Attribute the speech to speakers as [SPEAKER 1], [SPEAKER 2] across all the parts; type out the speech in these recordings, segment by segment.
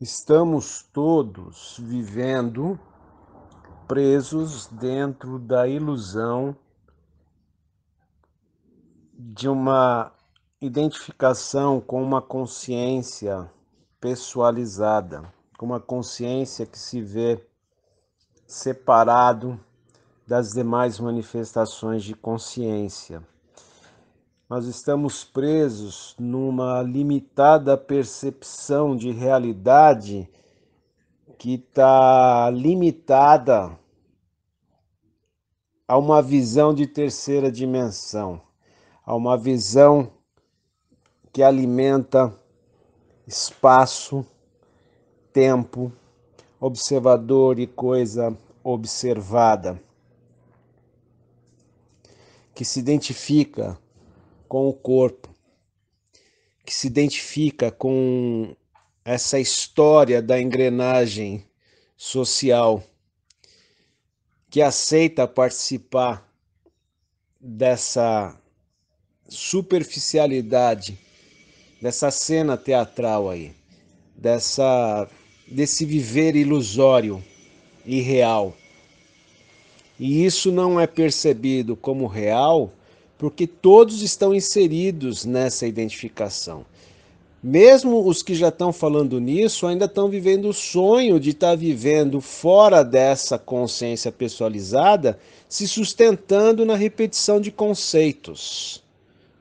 [SPEAKER 1] Estamos todos vivendo presos dentro da ilusão de uma identificação com uma consciência pessoalizada, com uma consciência que se vê separado das demais manifestações de consciência. Nós estamos presos numa limitada percepção de realidade que está limitada a uma visão de terceira dimensão, a uma visão que alimenta espaço, tempo, observador e coisa observada, que se identifica com o corpo, que se identifica com essa história da engrenagem social, que aceita participar dessa superficialidade, dessa cena teatral aí, dessa desse viver ilusório e real. E isso não é percebido como real porque todos estão inseridos nessa identificação. Mesmo os que já estão falando nisso ainda estão vivendo o sonho de estar vivendo fora dessa consciência pessoalizada, se sustentando na repetição de conceitos.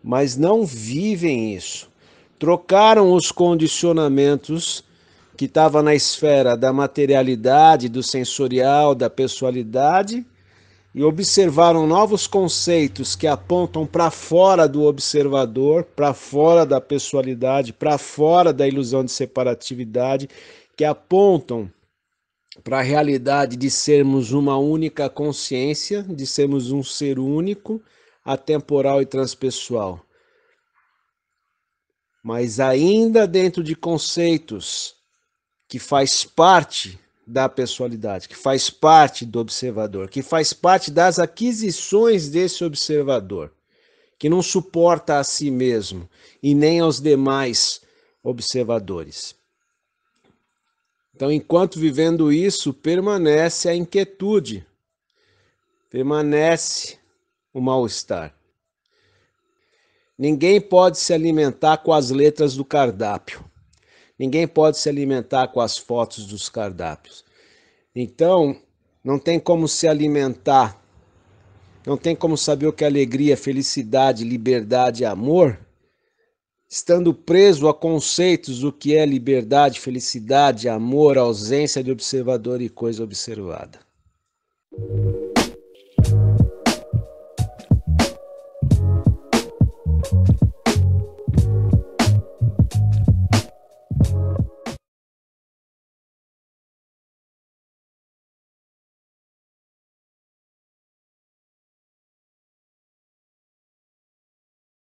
[SPEAKER 1] Mas não vivem isso. Trocaram os condicionamentos que estavam na esfera da materialidade, do sensorial, da pessoalidade e observaram novos conceitos que apontam para fora do observador, para fora da pessoalidade, para fora da ilusão de separatividade, que apontam para a realidade de sermos uma única consciência, de sermos um ser único, atemporal e transpessoal. Mas ainda dentro de conceitos que faz parte da pessoalidade, que faz parte do observador, que faz parte das aquisições desse observador, que não suporta a si mesmo e nem aos demais observadores. Então, enquanto vivendo isso, permanece a inquietude, permanece o mal-estar. Ninguém pode se alimentar com as letras do cardápio. Ninguém pode se alimentar com as fotos dos cardápios. Então, não tem como se alimentar, não tem como saber o que é alegria, felicidade, liberdade e amor, estando preso a conceitos do que é liberdade, felicidade, amor, ausência de observador e coisa observada.